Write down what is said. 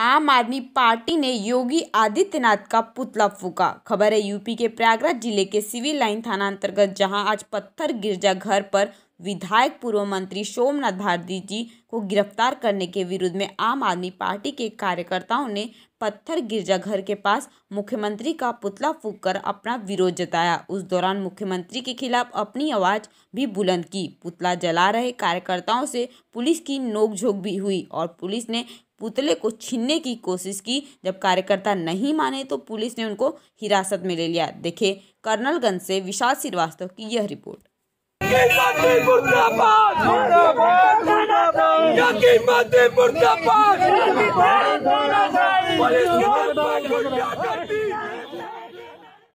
आम आदमी पार्टी ने योगी आदित्यनाथ का पुतला फूका खबर है यूपी के प्रयागराज जिले के सिविल लाइन थाना अंतर्गत जहां आज पत्थर गिरजा घर पर विधायक पूर्व मंत्री सोमनाथ भारती जी को गिरफ्तार करने के विरुद्ध में आम आदमी पार्टी के कार्यकर्ताओं ने पत्थर गिरजाघर के पास मुख्यमंत्री का पुतला फूक कर अपना विरोध जताया उस दौरान मुख्यमंत्री के खिलाफ अपनी आवाज़ भी बुलंद की पुतला जला रहे कार्यकर्ताओं से पुलिस की नोकझोंक भी हुई और पुलिस ने पुतले को छीनने की कोशिश की जब कार्यकर्ता नहीं माने तो पुलिस ने उनको हिरासत में ले लिया देखे कर्नलगंज से विशाल श्रीवास्तव की यह रिपोर्ट पुलिस